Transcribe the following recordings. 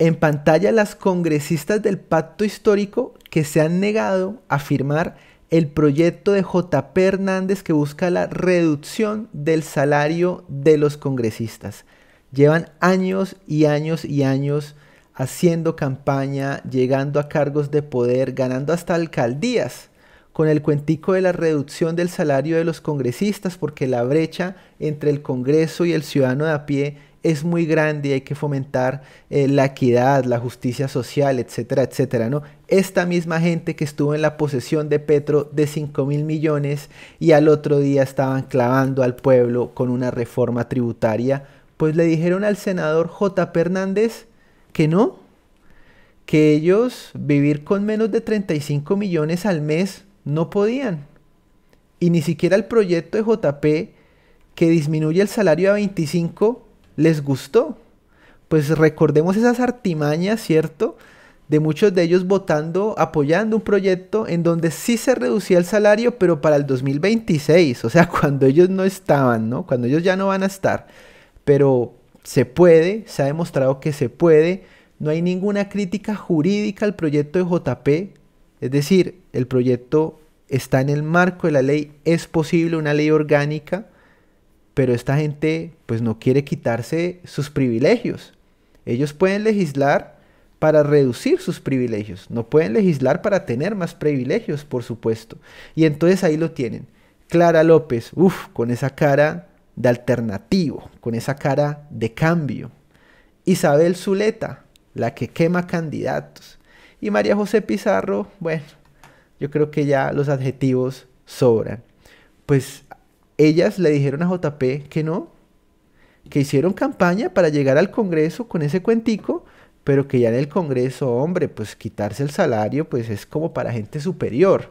En pantalla las congresistas del pacto histórico que se han negado a firmar el proyecto de JP Hernández que busca la reducción del salario de los congresistas. Llevan años y años y años haciendo campaña, llegando a cargos de poder, ganando hasta alcaldías con el cuentico de la reducción del salario de los congresistas, porque la brecha entre el Congreso y el ciudadano de a pie es muy grande y hay que fomentar eh, la equidad, la justicia social, etcétera, etcétera, ¿no? Esta misma gente que estuvo en la posesión de Petro de 5 mil millones y al otro día estaban clavando al pueblo con una reforma tributaria, pues le dijeron al senador J. Hernández que no, que ellos vivir con menos de 35 millones al mes no podían. Y ni siquiera el proyecto de JP que disminuye el salario a 25 les gustó. Pues recordemos esas artimañas, ¿cierto? De muchos de ellos votando, apoyando un proyecto en donde sí se reducía el salario, pero para el 2026, o sea, cuando ellos no estaban, ¿no? Cuando ellos ya no van a estar. Pero se puede, se ha demostrado que se puede. No hay ninguna crítica jurídica al proyecto de JP. Es decir, el proyecto está en el marco de la ley, es posible una ley orgánica pero esta gente pues no quiere quitarse sus privilegios. Ellos pueden legislar para reducir sus privilegios, no pueden legislar para tener más privilegios, por supuesto. Y entonces ahí lo tienen. Clara López, uff, con esa cara de alternativo, con esa cara de cambio. Isabel Zuleta, la que quema candidatos. Y María José Pizarro, bueno, yo creo que ya los adjetivos sobran. Pues ellas le dijeron a JP que no, que hicieron campaña para llegar al Congreso con ese cuentico, pero que ya en el Congreso, hombre, pues quitarse el salario, pues es como para gente superior.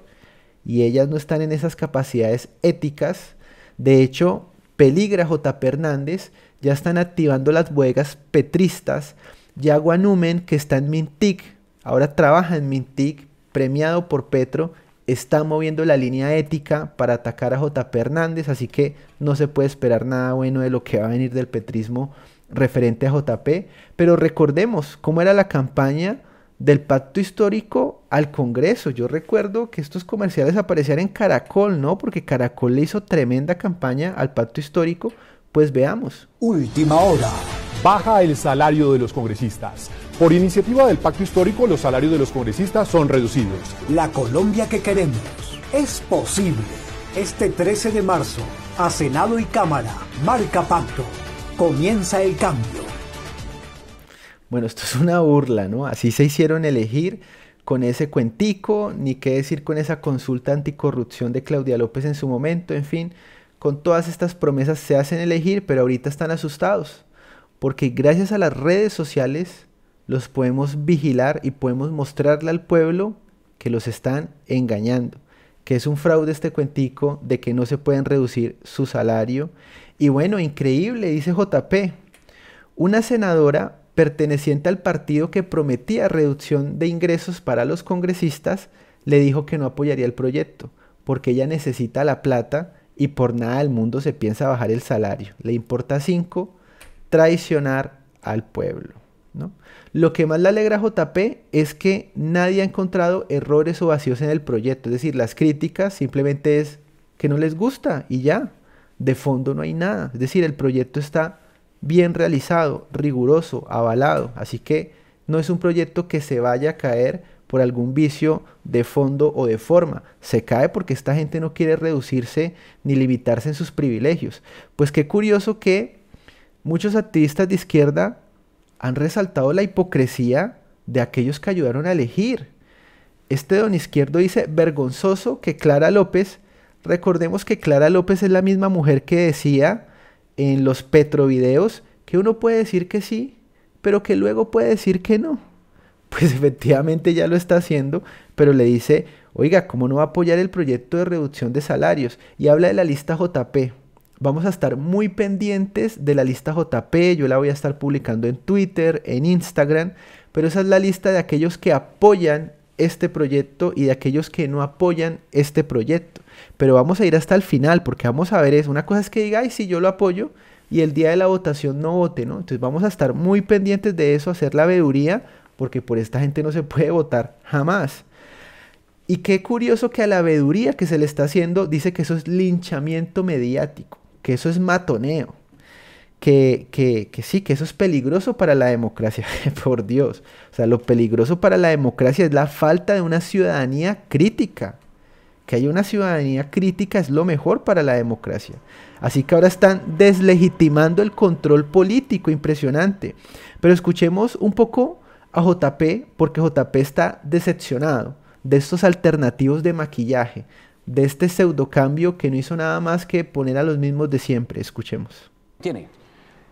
Y ellas no están en esas capacidades éticas. De hecho, peligra JP Hernández, ya están activando las huegas petristas. Yaguanumen, que está en Mintic, ahora trabaja en Mintic, premiado por Petro, está moviendo la línea ética para atacar a JP Hernández, así que no se puede esperar nada bueno de lo que va a venir del petrismo referente a JP, pero recordemos cómo era la campaña del pacto histórico al Congreso. Yo recuerdo que estos comerciales aparecían en Caracol, ¿no? Porque Caracol le hizo tremenda campaña al pacto histórico. Pues veamos. Última hora. Baja el salario de los congresistas. Por iniciativa del Pacto Histórico, los salarios de los congresistas son reducidos. La Colombia que queremos es posible. Este 13 de marzo, a Senado y Cámara, marca pacto. Comienza el cambio. Bueno, esto es una burla, ¿no? Así se hicieron elegir con ese cuentico, ni qué decir con esa consulta anticorrupción de Claudia López en su momento, en fin, con todas estas promesas se hacen elegir, pero ahorita están asustados, porque gracias a las redes sociales los podemos vigilar y podemos mostrarle al pueblo que los están engañando, que es un fraude este cuentico de que no se pueden reducir su salario. Y bueno, increíble, dice JP, una senadora perteneciente al partido que prometía reducción de ingresos para los congresistas, le dijo que no apoyaría el proyecto, porque ella necesita la plata y por nada del mundo se piensa bajar el salario. Le importa cinco traicionar al pueblo. Lo que más le alegra a JP es que nadie ha encontrado errores o vacíos en el proyecto, es decir, las críticas simplemente es que no les gusta y ya, de fondo no hay nada, es decir, el proyecto está bien realizado, riguroso, avalado, así que no es un proyecto que se vaya a caer por algún vicio de fondo o de forma. Se cae porque esta gente no quiere reducirse ni limitarse en sus privilegios. Pues qué curioso que muchos activistas de izquierda han resaltado la hipocresía de aquellos que ayudaron a elegir. Este don izquierdo dice, vergonzoso que Clara López, recordemos que Clara López es la misma mujer que decía en los Petrovideos que uno puede decir que sí, pero que luego puede decir que no. Pues efectivamente ya lo está haciendo, pero le dice, oiga, ¿cómo no va a apoyar el proyecto de reducción de salarios? Y habla de la lista JP, vamos a estar muy pendientes de la lista JP. Yo la voy a estar publicando en Twitter, en Instagram. Pero esa es la lista de aquellos que apoyan este proyecto y de aquellos que no apoyan este proyecto. Pero vamos a ir hasta el final porque vamos a ver es Una cosa es que diga, ay, si yo lo apoyo y el día de la votación no vote, ¿no? Entonces vamos a estar muy pendientes de eso, hacer la veeduría porque por esta gente no se puede votar jamás. Y qué curioso que a la veduría que se le está haciendo dice que eso es linchamiento mediático que eso es matoneo, que, sí, que eso es peligroso para la democracia, por Dios. O sea, lo peligroso para la democracia es la falta de una ciudadanía crítica. Que haya una ciudadanía crítica es lo mejor para la democracia. Así que ahora están deslegitimando el control político, impresionante. Pero escuchemos un poco a JP porque JP está decepcionado de estos alternativos de maquillaje, de este pseudocambio que no hizo nada más que poner a los mismos de siempre. Escuchemos. Tiene.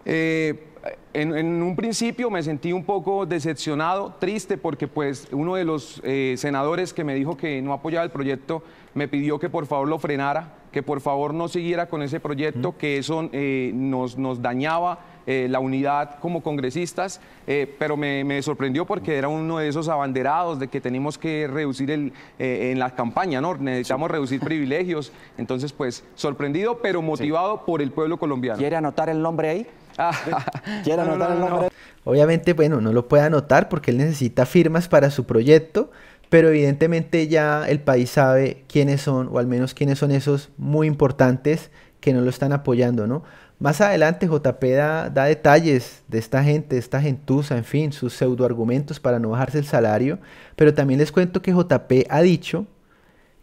Eh, en, un principio me sentí un poco decepcionado, triste, porque pues uno de los eh, senadores que me dijo que no apoyaba el proyecto me pidió que por favor lo frenara, que por favor no siguiera con ese proyecto, que eso eh, nos dañaba eh, la unidad como congresistas, eh, pero me, sorprendió porque era uno de esos abanderados de que tenemos que reducir el, eh, en la campaña, ¿no? Necesitamos reducir privilegios. Entonces, pues, sorprendido, pero motivado por el pueblo colombiano. ¿Quiere anotar el nombre ahí? Ah. ¿Quiere anotar el nombre? Obviamente, bueno, no lo puede anotar porque él necesita firmas para su proyecto, pero evidentemente ya el país sabe quiénes son, o al menos quiénes son esos muy importantes que no lo están apoyando, ¿no? Más adelante JP da, detalles de esta gente, de esta gentuza, en fin, sus pseudoargumentos para no bajarse el salario, pero también les cuento que JP ha dicho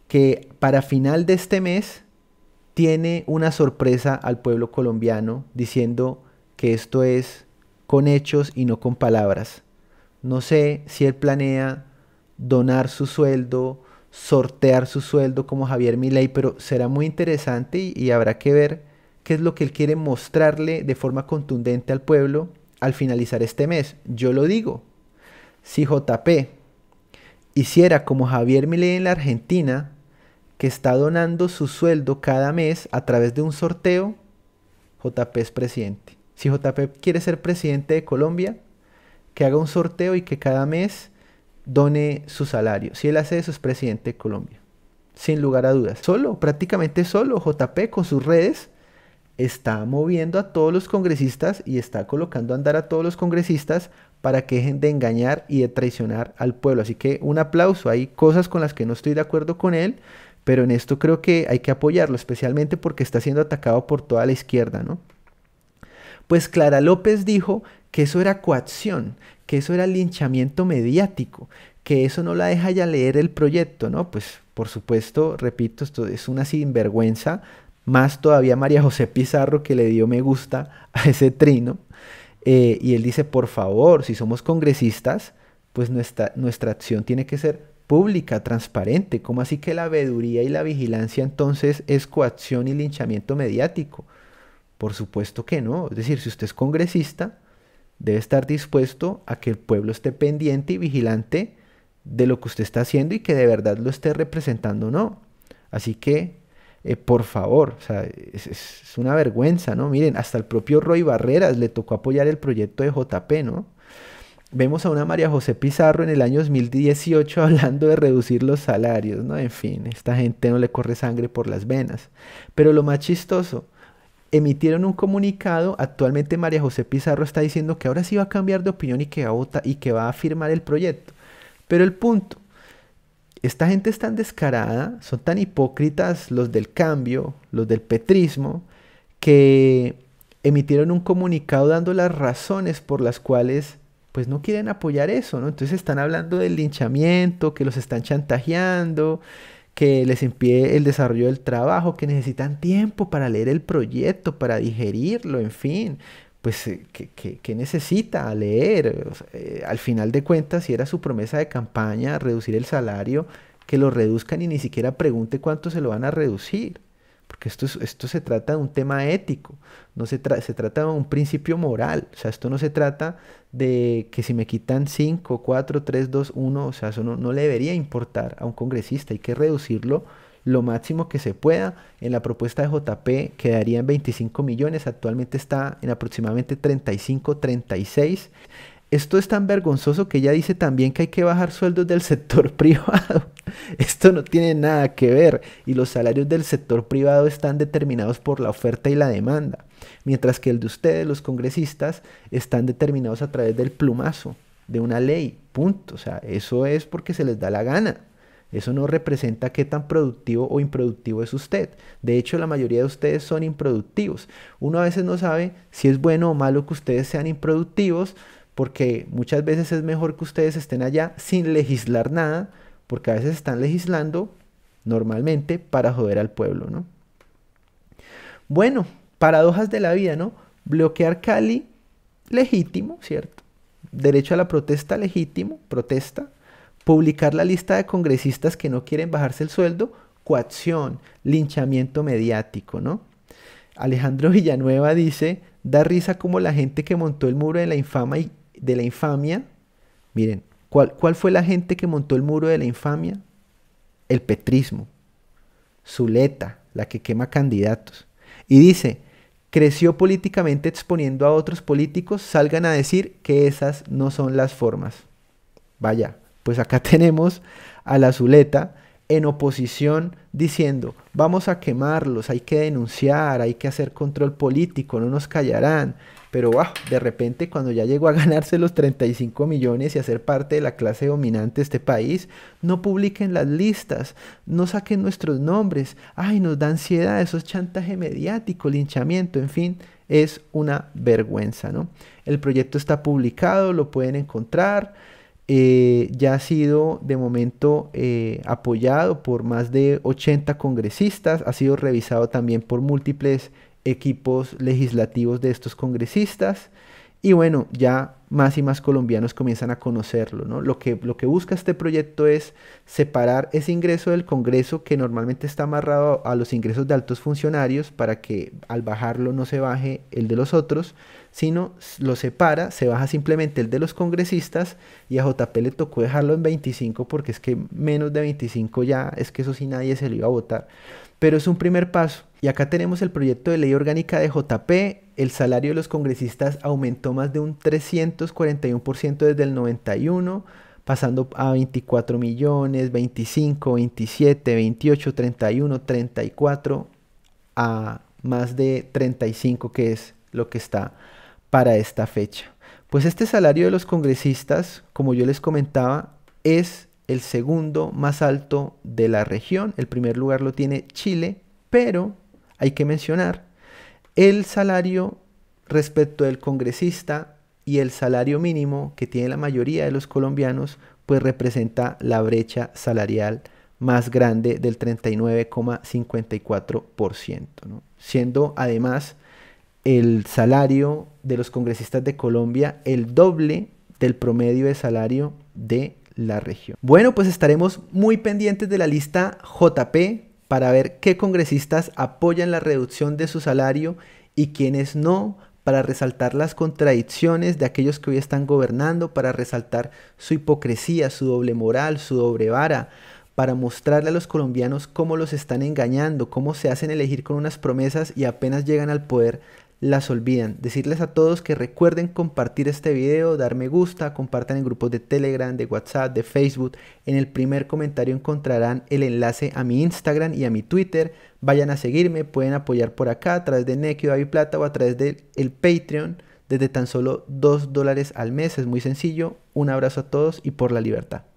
que para final de este mes tiene una sorpresa al pueblo colombiano diciendo que esto es con hechos y no con palabras. No sé si él planea donar su sueldo, sortear su sueldo como Javier Milei, pero será muy interesante y habrá que ver qué es lo que él quiere mostrarle de forma contundente al pueblo al finalizar este mes. Yo lo digo, si JP hiciera como Javier Milei en la Argentina, que está donando su sueldo cada mes a través de un sorteo, JP es presidente. Si JP quiere ser presidente de Colombia, que haga un sorteo y que cada mes done su salario. Si él hace eso, es presidente de Colombia. Sin lugar a dudas. Solo, prácticamente solo, JP con sus redes está moviendo a todos los congresistas y está colocando a andar a todos los congresistas para que dejen de engañar y de traicionar al pueblo. Así que un aplauso. Hay cosas con las que no estoy de acuerdo con él, pero en esto creo que hay que apoyarlo, especialmente porque está siendo atacado por toda la izquierda, ¿no? Pues Clara López dijo que eso era coacción, que eso era linchamiento mediático, que eso no la deja ya leer el proyecto, ¿no? Pues por supuesto, repito, esto es una sinvergüenza más todavía María José Pizarro que le dio me gusta a ese trino. Eh, y él dice, por favor, si somos congresistas, pues nuestra, nuestra acción tiene que ser pública, transparente. ¿Cómo así que la veeduría y la vigilancia entonces es coacción y linchamiento mediático? Por supuesto que no. Es decir, si usted es congresista, debe estar dispuesto a que el pueblo esté pendiente y vigilante de lo que usted está haciendo y que de verdad lo esté representando o no. Así que eh, por favor, o sea, es, una vergüenza, ¿no? Miren, hasta el propio Roy Barreras le tocó apoyar el proyecto de JP, ¿no? Vemos a una María José Pizarro en el año 2018 hablando de reducir los salarios, ¿no? En fin, esta gente no le corre sangre por las venas. Pero lo más chistoso, emitieron un comunicado, actualmente María José Pizarro está diciendo que ahora sí va a cambiar de opinión y que y que va a firmar el proyecto. Pero el punto, esta gente es tan descarada, son tan hipócritas los del cambio, los del petrismo, que emitieron un comunicado dando las razones por las cuales pues no quieren apoyar eso, ¿no? Entonces están hablando del linchamiento, que los están chantajeando, que les impide el desarrollo del trabajo, que necesitan tiempo para leer el proyecto, para digerirlo, en fin, pues, eh, que, que, necesita leer. Eh, al final de cuentas, si era su promesa de campaña reducir el salario, que lo reduzcan y ni siquiera pregunte cuánto se lo van a reducir. Porque esto, esto se trata de un tema ético, no se, se trata de un principio moral. O sea, esto no se trata de que si me quitan 5, 4, 3, 2, 1, o sea, eso no, no le debería importar a un congresista, hay que reducirlo lo máximo que se pueda. En la propuesta de JP quedaría en 25 millones, actualmente está en aproximadamente 35, 36. Esto es tan vergonzoso que ella dice también que hay que bajar sueldos del sector privado. Esto no tiene nada que ver y los salarios del sector privado están determinados por la oferta y la demanda, mientras que el de ustedes, los congresistas, están determinados a través del plumazo de una ley. Punto. O sea, eso es porque se les da la gana. Eso no representa qué tan productivo o improductivo es usted. De hecho, la mayoría de ustedes son improductivos. Uno a veces no sabe si es bueno o malo que ustedes sean improductivos, porque muchas veces es mejor que ustedes estén allá sin legislar nada, porque a veces están legislando normalmente para joder al pueblo, ¿no? Bueno, paradojas de la vida, ¿no? Bloquear Cali, legítimo, ¿cierto? Derecho a la protesta, legítimo, protesta publicar la lista de congresistas que no quieren bajarse el sueldo, coacción, linchamiento mediático, ¿no? Alejandro Villanueva dice, da risa como la gente que montó el muro de la de la infamia. Miren, ¿cuál, ¿cuál fue la gente que montó el muro de la infamia? El petrismo. Zuleta, la que quema candidatos. Y dice, creció políticamente exponiendo a otros políticos, salgan a decir que esas no son las formas. Vaya, pues acá tenemos a la Zuleta en oposición diciendo, vamos a quemarlos, hay que denunciar, hay que hacer control político, no nos callarán. Pero wow, ah, de repente cuando ya llegó a ganarse los 35 millones y a ser parte de la clase dominante de este país, no publiquen las listas, no saquen nuestros nombres, ay, nos da ansiedad, eso chantaje mediático, linchamiento, en fin, es una vergüenza, ¿no? El proyecto está publicado, lo pueden encontrar eh, ya ha sido de momento eh, apoyado por más de 80 congresistas, ha sido revisado también por múltiples equipos legislativos de estos congresistas y bueno, ya más y más colombianos comienzan a conocerlo, ¿no? Lo que, lo que busca este proyecto es separar ese ingreso del Congreso que normalmente está amarrado a los ingresos de altos funcionarios para que al bajarlo no se baje el de los otros, sino lo separa, se baja simplemente el de los congresistas y a JP le tocó dejarlo en 25 porque es que menos de 25 ya es que eso sí nadie se lo iba a votar. Pero es un primer paso y acá tenemos el proyecto de ley orgánica de JP. El salario de los congresistas aumentó más de un 341% desde el 91, pasando a 24 millones, 25, 27, 28, 31, 34, a más de 35, que es lo que está para esta fecha. Pues este salario de los congresistas, como yo les comentaba, es el segundo más alto de la región. El primer lugar lo tiene Chile, pero hay que mencionar el salario respecto del congresista y el salario mínimo que tiene la mayoría de los colombianos, pues representa la brecha salarial más grande del 39,54%, siendo además el salario de los congresistas de Colombia el doble del promedio de salario de la región. Bueno, pues estaremos muy pendientes de la lista JP para ver qué congresistas apoyan la reducción de su salario y quienes no, para resaltar las contradicciones de aquellos que hoy están gobernando, para resaltar su hipocresía, su doble moral, su doble vara, para mostrarle a los colombianos cómo los están engañando, cómo se hacen elegir con unas promesas y apenas llegan al poder las olvidan. Decirles a todos que recuerden compartir este video, dar me gusta, compartan en grupos de Telegram, de WhatsApp, de Facebook. En el primer comentario encontrarán el enlace a mi Instagram y a mi Twitter. Vayan a seguirme, pueden apoyar por acá a través de Nequi David Plata o a través del Patreon desde tan solo 2 dólares al mes. Es muy sencillo. Un abrazo a todos y por la libertad.